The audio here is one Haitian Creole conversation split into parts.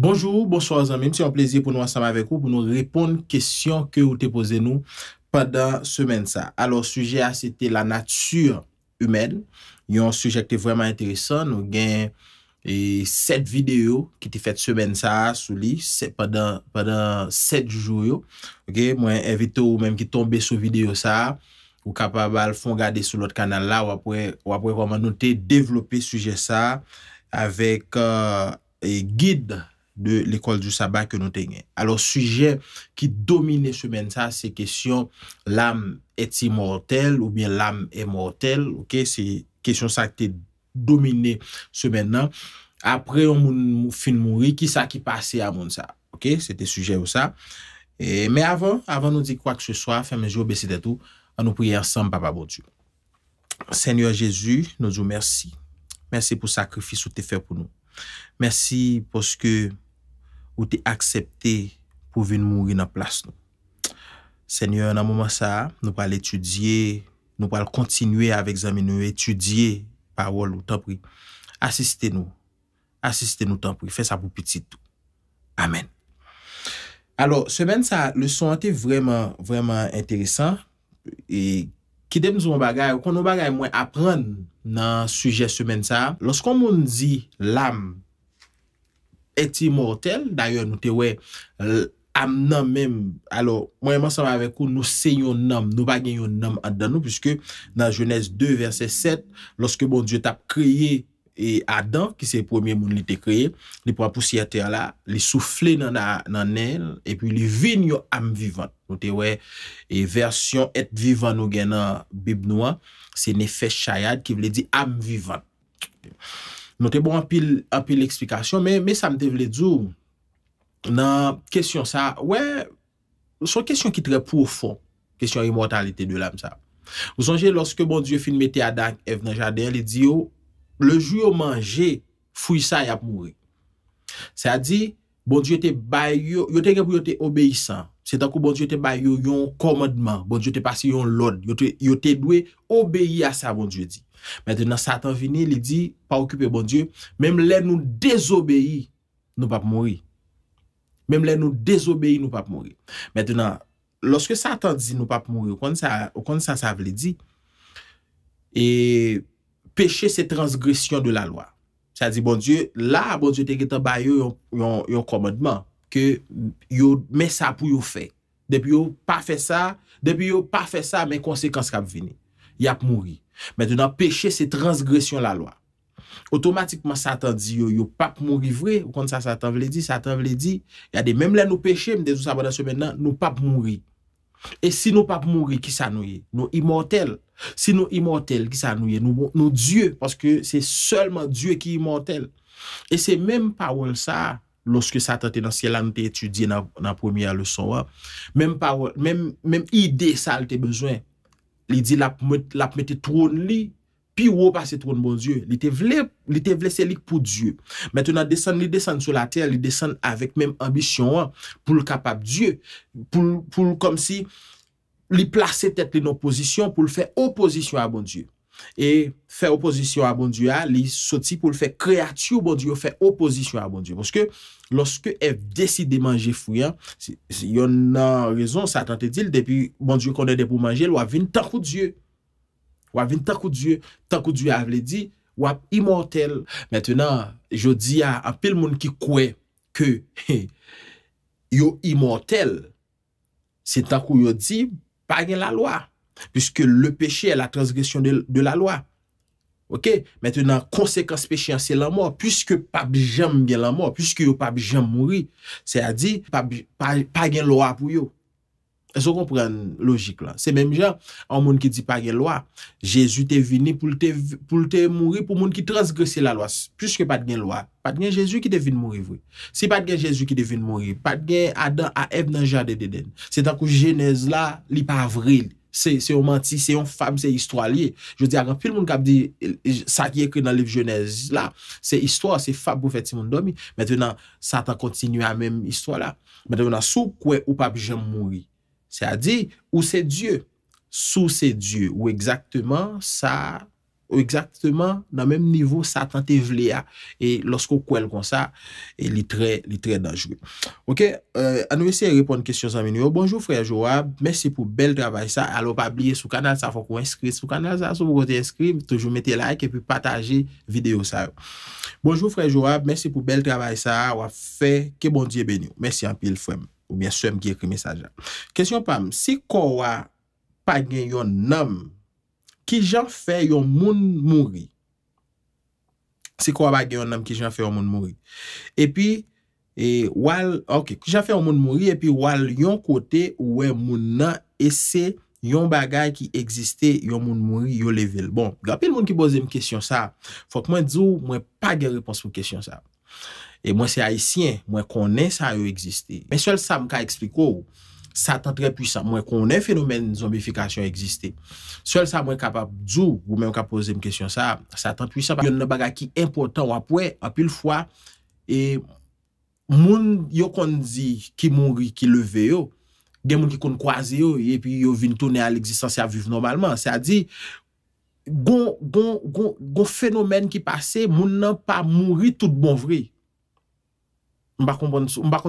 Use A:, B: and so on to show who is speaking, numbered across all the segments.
A: Bonjour, bonsoir zami, msi yon plezi pou nou asama vek ou pou nou repon kestyon ke ou te pose nou padan semen sa. Alo, suje a, se te la natyur humen, yon suje te vreman enteresan, nou gen yon set videyo ki te fet semen sa sou li, se padan set joujou yo, mwen evite ou menm ki tombe sou videyo sa, ou kapabal fon gade sou lot kanal la, wapwe waman note, devlope suje sa, avek euh, gide sa. de l'ekol du sabak ke nou tenye. Alors, sujet ki domine semen sa, se kesyon l'am eti mortel ou bien l'am eti mortel, ok, se kesyon sa ki te domine semen nan, apre fin mouri, ki sa ki pase amon sa, ok, se te sujet ou sa. Mais avant, avant nou di kwa ke se so, fèmè zyo, besi de tou, an nou priye ansan papapoutu. Bon Senyor Jezu, nou zyo mersi. Mersi pou sakrifis ou te fèp pou nou. Mersi pou skè ou te aksepte pou vi nou mouri nan plas nou. Senyor, nan mouman sa, nou pal etudye, nou pal kontinwe avèk zami nou etudye, parol ou tanpoui. Asiste nou. Asiste nou tanpoui. Fè sa pou piti tou. Amen. Alors, semen sa, le son ante vreman, vreman enteresan. E, ki dem nou mou bagay, ou kon nou bagay mwen apren nan suje semen sa, los kon moun di l'am, eti motel, d'ayon nou te we euh, am nan menm, alo mwenman sa va vekou nou se yon nanm nou bagen yon nanm adan nou, pwiske nan jones 2 verset 7 loske bon diot ap kriye adan, ki se premier moun li te kriye li pwa pousi ate yon la, li soufli nan nan el, epi li vin yon am vivant, nou te we e versyon et vivant nou gen nan bib nou an, se ne fe chayad ki vle di am vivant mwenman Nou te bon anpil l'eksplikasyon, men sa mte vle djou, nan kesyon sa, wè, son kesyon ki tre poufon, kesyon imortalite de la msa. Wou sonje, lorske bon Diyo filmete adak ev nan jade, el e di yo, le ju yo manje, fuy sa yap mwou. Sa di, bon Diyo te bay yo, yo te gen pou yo te obeysan, se tankou bon Diyo te bay yo yon komodman, bon Diyo te pasi yon lod, yo te dwe obeye a sa bon Diyo di. Mètenan, Satan vini, li di, pa okype bon Diyo, mèm lè nou désobèyi nou pap mouri. Mèm lè nou désobèyi nou pap mouri. Mètenan, lòske Satan di nou pap mouri, okon sa sa vli di, peche se transgresyon de la lwa. Sa di, bon Diyo, la, bon Diyo te gitan bayo yon komodman, ke yon mè sa pou yon fè. Depi yon pa fè sa, depi yon pa fè sa, mè konsekans kap vini. Yap mouri. Men de nan peche, se transgresyon la loi. Otomatikman satan di yo, yo pap mouri vre, ou kont sa satan vle di, satan vle di, ya de menm len nou peche, men de sou sabonansyo men nan, nou pap mouri. E si nou pap mouri, ki sa nouye? Nou imotel. Si nou imotel, ki sa nouye? Nou dieu, paske se seulement dieu ki imotel. E se menm pawel sa, loske satan te nan sielan te etudye nan premia lesonwa, menm pawel, menm ide sal te bezwen, li di lap mette troun li, pi wop ase troun bon Diyo, li te vlese lik pou Diyo. Mètè nan desan li desan sou la tè, li desan avèk mèm ambisyon an, pou l kapap Diyo, pou kom si li plase tèt l'inoposisyon pou l fè oposisyon a bon Diyo. E fè oposisyon a bon Diyo, li soti pou l fè kreatiyo bon Diyo, fè oposisyon a bon Diyo. Mòske, loske ev deside manje fuyen, yon nan rezon, sa tan te dil, depi manjou bon kondede pou manje, lwa vin tan kou djou. Wwa vin tan kou djou, tan kou djou avle di, wwa imotel. Metenan, jo di a apel moun ki kwe, ke yo imotel, se tan kou yo di, pagnen la lwa, piske le peche e la transgression de la lwa. Ok, maintenant conséquence péché c'est la mort. Puisque pape Jean m'gène la mort, puisque yo pape Jean m'mouri, c'est-à-dire pape Jean m'gène la mort pour yo. Est-ce que vous comprenez la logique là? C'est même genre, en monde qui dit pape Jean m'gène la mort, Jésus t'est venu pour te mourir pour monde qui transgresser la loi. Puisque pape Jean m'gène la mort, pape Jean Jésus qui t'est venu mourir. Si pape Jean Jésus qui t'est venu mourir, pape Jean Adam a éve dans Jardin des Dènes. C'est dans la genèse-là, il n'est pas avril. Se yon menti, se yon fab, se yon istwa liye. Je di, agan, pil moun kap di, sa ki ek yon liv jenez la, se istwa, se fab pou feti moun domi. Mètenan, sa ta kontinu an mèm istwa la. Mètenan, sou kwe ou pap jen moui? Se a di, ou se Diyo? Sou se Diyo? Ou ekzakteman sa... Ou ekzaktman nan menm nivou sa tan te vle ya. E losko kwen kon sa, li tre dangere. Ok, anou euh, ese repon kestyon zanmen yo. Oh, Bonjou frej oua, mersi pou bel travay sa. Alo pa blye sou kanal sa, fok ou inskri. Sou kanal sa, sou pou kote inskri. Toujou mette like epi pataje video sa yo. Bonjou frej oua, mersi pou bel travay sa. Ou a fe, ke bon diye ben yo. Mersi anpil fwem, ou bien swem ki ekri mesaj la. Kestyon pam, si kon wa pa gen yon nam, Ki jan fè yon moun mouri? Se kwa bagay yon nam ki jan fè yon moun mouri? E pi, e, wal, ok, ki jan fè yon moun mouri, e pi wal yon kote wè moun nan ese yon bagay ki existe yon moun mouri yon level. Bon, gapil moun ki boze m kesyon sa, fòk mwen dzou mwen pa gen repons pou kesyon sa. E mwen se haisyen, mwen konen sa yon eksiste. Men sel sa mka ekspliko ou, Satan trè pwisan mwen konen fenomen zombifikasyon egziste. Sòl sa mwen kapap djou, ou mwen kap pose m kesyon sa, sa tan pwisan pa yon nan baga ki impotant wapwe, apil fwa, e moun yo kon di ki mounri, ki leve yo, gen moun ki kon kwaze yo, e pi yo vin tonen al egzistansi aviv normalman. Sa di, gon fenomen ki pase, moun nan pa mounri tout bon vri. Mba kon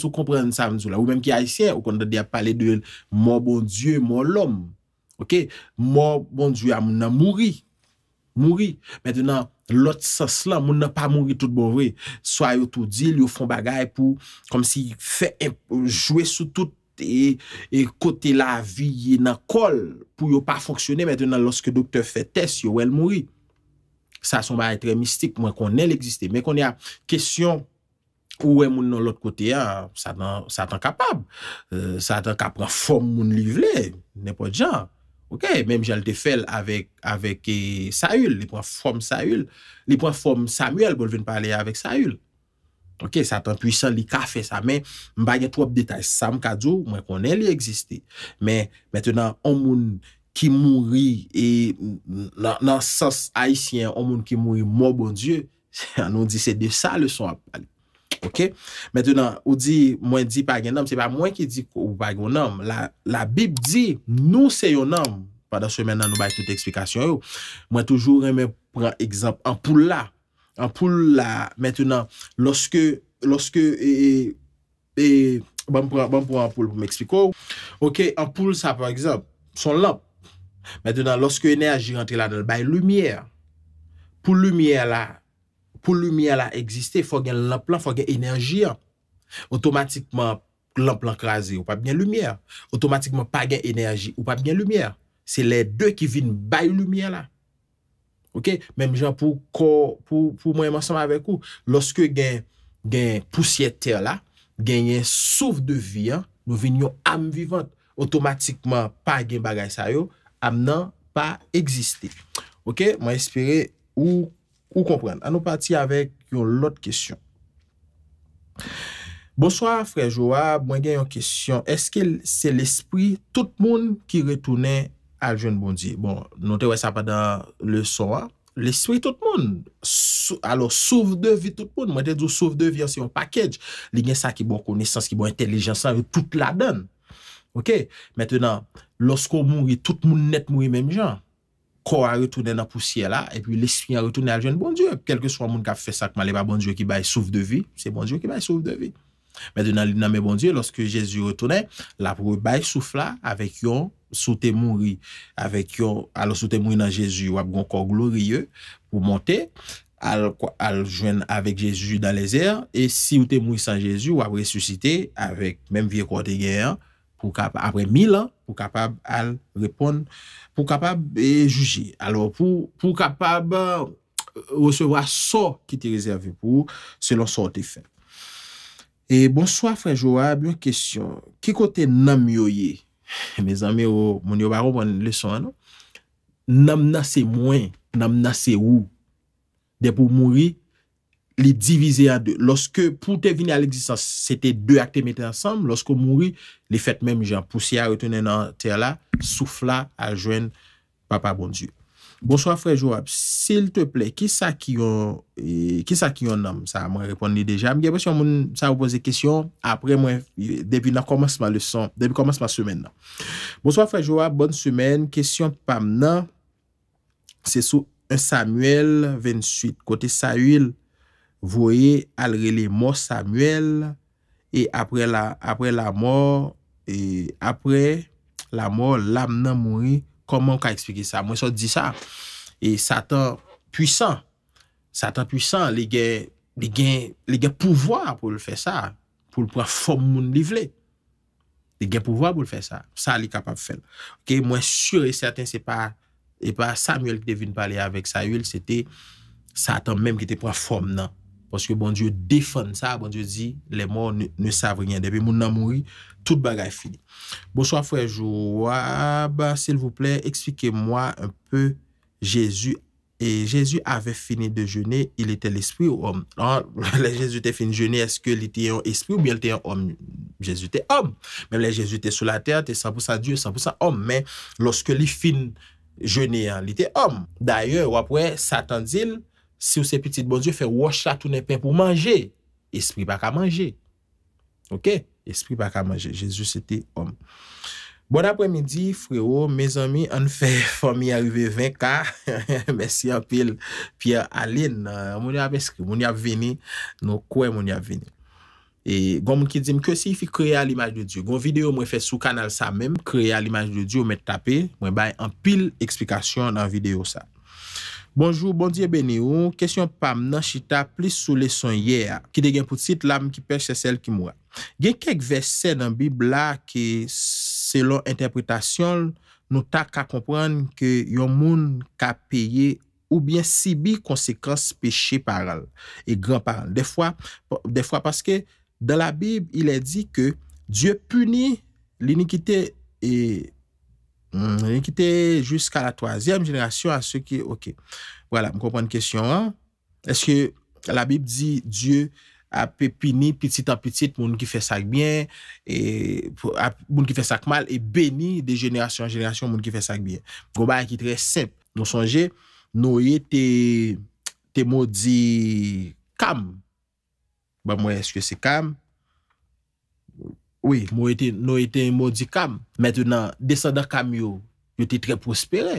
A: sou kompren sa mzou la. Ou menm ki haisyen, ou kon do de ap pale de mo bon dieu, mo lom. Ok? Mo bon dieu a moun nan mouri. Mouri. Mwen denan, lot sas lan, moun nan pa mouri tout bon vwe. So a yo tout dil, yo fon bagay pou, kom si jouwe sou tout e kote la vi ye nan kol pou yo pa fonksyonne mwen denan loske doktor fe test, yo moun mouri. Sa son ba etre mistik pou mwen kon el egziste. Mwen kon ya kesyon Ouwe moun nan lot kote ya, ah, sa tan kapab. Sa euh, tan kapab ran fom moun li vle, ne po dijan. Ok, menm jal te fel avèk eh, saül, li pran fom saül, li pran fom Samuel bol ven pale ya avèk saül. Ok, sa tan pwisan li kafe sa men, mbaye twop detay, sa m kadou oh, mwen konen li egziste. Men, mentenan, an moun ki mouri, nan sas haisyen, an moun ki mouri, mou bon die, an nou di se de sa le son ap pale. Ok, maintenant, ou di, mwen di pa gen nam, se pa mwen ki di ou pa gen nam, la bib di, nou se yo nam. Pendant se mè nan nou bay tout eksplikasyon yo, mwen toujou remè pran ekzamp, an pou la, an pou la, maintenant, loske, loske, e, e, bèm pran, bèm pran an pou la bon, pou mè ekspliko yo. Ok, an pou sa, par ekzamp, son lamp, maintenant, loske enè a jirante la, nan bay lumiè, pou lumiè la, pou lumiye la egziste, fò gen l'amplan, fò gen enerji an. Otomatikman, l'amplan krasi, ou pa gen lumiye an. Otomatikman, pa gen enerji, ou pa gen lumiye an. Se le de ki vin bay lumiye la. Ok, menm jan pou kò, pou mwen monsanm avek ou, loske gen pousyete la, gen yen souf de vi an, nou vin yon am vivant. Otomatikman, pa gen bagay sa yo, am nan pa egziste. Ok, mwen espere ou... Ou kompren, an nou pati avèk yon lot kèsyon. Bonswa, frè Joab, mwen gen yon kèsyon, eske l, se l espri tout moun ki retounè al joun bondi? Bon, nou te wè sa padan le sowa, l espri tout moun. Alors, souv devy tout moun, mwen te djou souv devy ans yon pakej. Li gen sa ki bon konesans, ki bon entelejansan, yon tout la den. Ok, mettenan, loskou mouni, tout moun net mouni menm jan. ko a retounen nan poussye la, epi l'espin a retounen al jwen bon dieu, epi kelke swa moun ka fe sakman le ba bon dieu ki bay souf de vi, se bon dieu ki bay souf de vi. Meden al li nan me bon dieu, loske Jezu retounen, la pou bay souf la, avek yon sou te mouri, avek yon al sou te mouri nan Jezu, wap gon kon glorie pou monte, al jwen avek Jezu dan le zer, e si ou te mouri san Jezu, wap resusite, avek menm vie kwa de geyen, pou kapab apre mil an, pou kapab al repon, pou kapab e juji. Alors, pou kapab euh, resewa so ki te rezervi pou, se non so te fin. E bonsoy, franjoua, biyon kestyon, ki kote nam yoye? Me zame yo, moun yo baro ban leson an, non? nanm nasi mwen, nanm nasi ou, de pou mouri, li divize an de. Lorske pou te vini an l'eksistans, se te de ak te mette ansam, loske mouri, li fet menm jan poussi a retene nan ter la, soufla a jwen papa bon dieu. Bonswa, frejowab, sil te ple, ki sa ki yon nam? Sa mwen repon ni deja. Mgebe si yon moun sa wopose kesyon, apre mwen, debi nan komans ma le son, debi komans ma semen nan. Bonswa, frejowab, bon semen, kesyon pam nan, se sou un Samuel 28, kote sa huil, voye alre li mor Samuel e apre la apre la mor e apre la mor, lam nan mori koman ka ekspike sa? Mwen so di sa, e Satan pwisan, Satan pwisan li gen, li gen pouvoi pou l fè sa pou l pran fom moun livle li gen pouvoi pou l fè sa, sa li kapab fè mwen sure, certain se pa e pa Samuel ki te vin pale avèk sa yul, se te Satan menm ki te pran fom nan Paske bon Diyo defan sa, bon Diyo di, le moun ne savre nyen. Depi moun nan moui, tout bagay fini. Bouswa fwejou, waba, sel vouple, ekspike mwa anpe Jezu. E Jezu ave fini de jene, il ite l'espri ou om? Le Jezu te fini jene, eske li te yon espri ou biye li te yon om? Jezu te om! Mwen le Jezu te sou la ter, te 100% Diyo, 100% om. Men, loske li fini jene, li te om. Daye, wapwe, satan zil, Si ou se pitit bon diyo fe wash la tou ne pen pou manje, espri pa ka manje. Ok? Espri pa ka manje. Jezus se te om. Bon apre midi, freyo, me zomi, an fe fomi arive 20 ka. Mese yon pil. Pi alen, moun ya veni, nou kwe moun ya veni. E goun moun ki di m ke si fi kreye al imaj de diyo. Goun video mwen fe sou kanal sa mem, kreye al imaj de diyo, mwen tapen, mwen bay an pil eksplikasyon nan video sa. Bonjour, bon diye bene ou, kèsyon pam nan chita plis sou leson ye a, ki de gen pou tit l'am ki peche se sel ki mwa. Gen kek vese nan bib la ki selon interpretasyon nou ta ka kompran ke yon moun ka peye ou bien si bi konsekans peche paral e gran paral. De fwa, de fwa, paske dan la bib ilè di ke Dieu puni l'inikite e... Mm, yen ki te jiska la toazyem jenasyon a se ki, ok. Wala, m konpon n kesyon an. Eske la bib di, Diyo ap pepini pitit an pitit moun ki fe sakbyen, moun ki fe sakmal, e beni de jenasyon an jenasyon moun ki fe sakbyen. Goma yen ki tre sep. Nou sonje, nou ye te modi kam. Ba bon, mwen eske se kam, Oui, nou ete mou di kam. Mètè nan, desa da kam yo, yo te tre prosperè.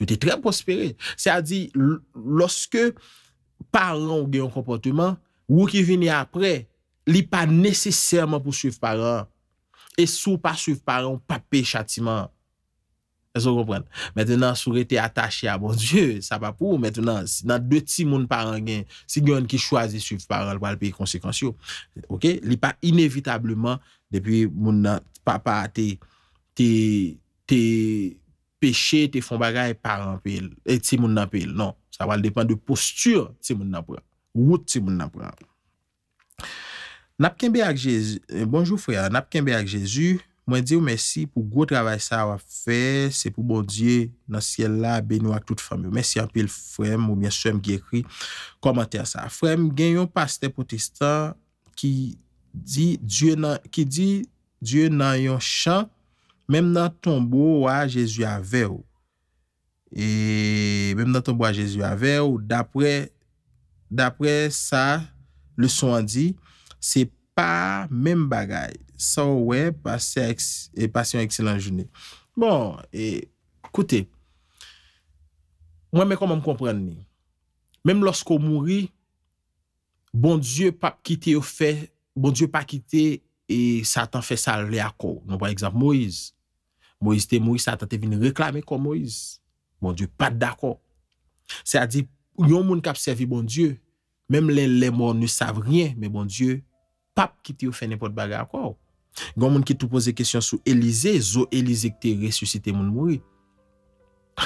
A: Yo te tre prosperè. Se a di, loske paran ou gen yon kompontouman, ou ki vini apre, li pa nesesèrman pou suiv paran. E sou pa suiv paran, pa pe chatiman. Mètè nan, sou re te atache a bon dieu, sa pa pou. Mètè nan, nan non, de ti moun paran gen, si gen ki chwazi suivi paran, lwal pe konsekans yo. Ok? Li pa inévitableman, depi moun nan, pa pa te peche, te fon bagay paran pe il. E ti moun nan pe il, non. Sa wal depan de postur ti moun nan pran. Wout ti moun nan pran. Nap ken be ak Jezu. Bonjou fwe, nap ken be ak Jezu. Mwen di ou mwesi pou gwo travay sa wap fe, se pou bon die nan siel la, be nou ak tout famyo. Mwen si anpil frem ou mwen swem ge kri komante a sa. Frem gen yon paste potestan ki di die nan yon chan, menm nan tombo a Jezu a ve ou. E menm nan tombo a Jezu a ve ou, dapre sa le son di, se pa... pa men bagay. Sa ouwe, pa seks, e pasyon ekselan jouni. Bon, ekouti, mwen men koman m kompren ni. Menm losko mouri, bon Diyo pa kite yo fe, bon Diyo pa kite, e Satan fe sal le akou. Non pa ekzamp Moiz. Moiz te Mouiz, Satan te vin reklame kon Moiz. Bon Diyo pat da akou. Sa di, yon moun kap sevi bon Diyo, menm len le moun ne sav rien, menm bon Diyo, pap ki te ou fe nepot baga akwa ou. Gon moun ki tou pose kesyon sou Elize, zo Elize ki te resusite moun moui.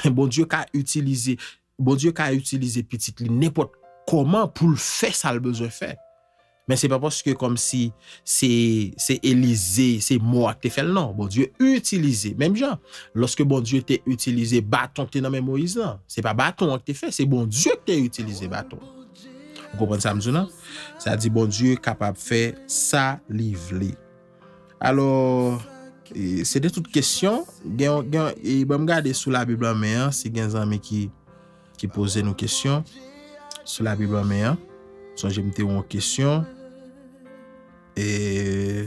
A: Bon Diyo ka utilize, bon Diyo ka utilize pitit li, nepot koman pou l'fes al bezon fe. Men se pa poske kom si, se Elize, se mou ak te fel nan, bon Diyo utilize, menm jan, loske bon Diyo te utilize baton ki te namen Moise nan, se pa baton ak te fe, se bon Diyo ki te utilize baton. kompon sa mzou nan, sa di bon Diyo kapap fe sa liv li. Alors, se de tout question, gen, gen, i bom gade sou la Bibl an me an, se gen zanme ki ki pose nou question, euh, sou la Bibl an me an, son jemite ou an question, e,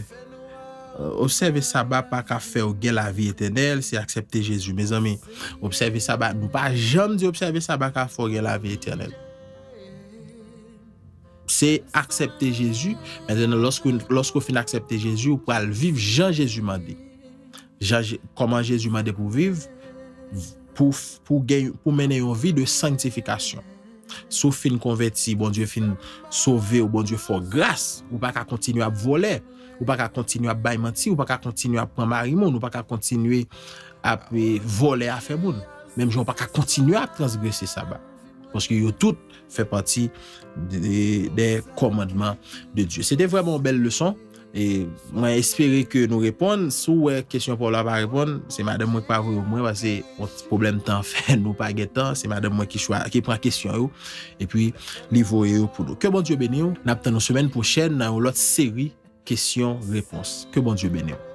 A: observi sa ba pa ka fe ou gen la vi etenel, se aksepte Jezu. Me zanme, observi sa ba, nou pa jom di observi sa ba ka fo gen la vi etenel. Se aksepte Jezu, menjene losko fin aksepte Jezu, ou pou al viv, jan Jezu mande. Koman Jezu mande pou viv? Pou mene yon vi de sanctifikasyon. Sou fin konverti, bon Diyo fin sove ou bon Diyo fon grase. Ou pa ka kontinu ap vole, ou pa ka kontinu ap baymanti, ou pa ka kontinu ap pran marimon, ou pa ka kontinu ap vole a feboun. Menjene ou pa ka kontinu ap transgresi sa bak. Poske yo tout fè pati de komadman de Diyo. Sè de vreman bel lèson, e mwen espere ke nou repon, sou wè kèsyon pou la pa repon, sè madèm mwen pa vè yo mwen, wè se wè problem tan fè, nou pa gè tan, sè madèm mwen ki pran kèsyon yo, e pi li vò yo pou nou. Kè bon Diyo bene yo, nap tè nou semen pou chèn, nan wè lot seri, kèsyon, repons. Kè bon Diyo bene yo.